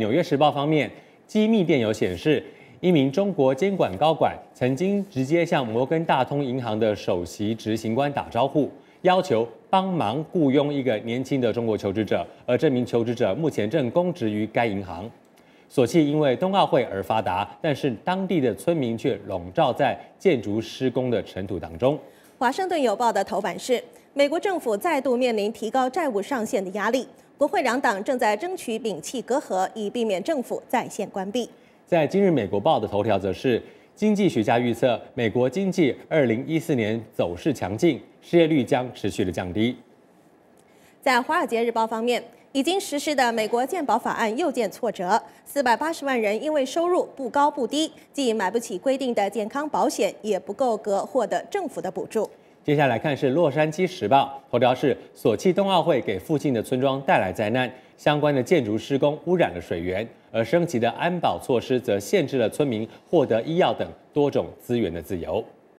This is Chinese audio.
纽约时报方面机密电邮显示，一名中国监管高管曾经直接向摩根大通银行的首席执行官打招呼，要求帮忙雇佣一个年轻的中国求职者。而这名求职者目前正供职于该银行。索契因为冬奥会而发达，但是当地的村民却笼罩在建筑施工的尘土当中。华盛顿邮报的头版是。美国政府再度面临提高债务上限的压力，国会两党正在争取摒弃隔阂，以避免政府再线关闭。在今日美国报的头条则是，经济学家预测美国经济二零一四年走势强劲，失业率将持续的降低。在华尔街日报方面，已经实施的美国健保法案又见挫折，四百八十万人因为收入不高不低，既买不起规定的健康保险，也不够格获得政府的补助。接下来看是《洛杉矶时报》头条是：索契冬奥会给附近的村庄带来灾难，相关的建筑施工污染了水源，而升级的安保措施则限制了村民获得医药等多种资源的自由。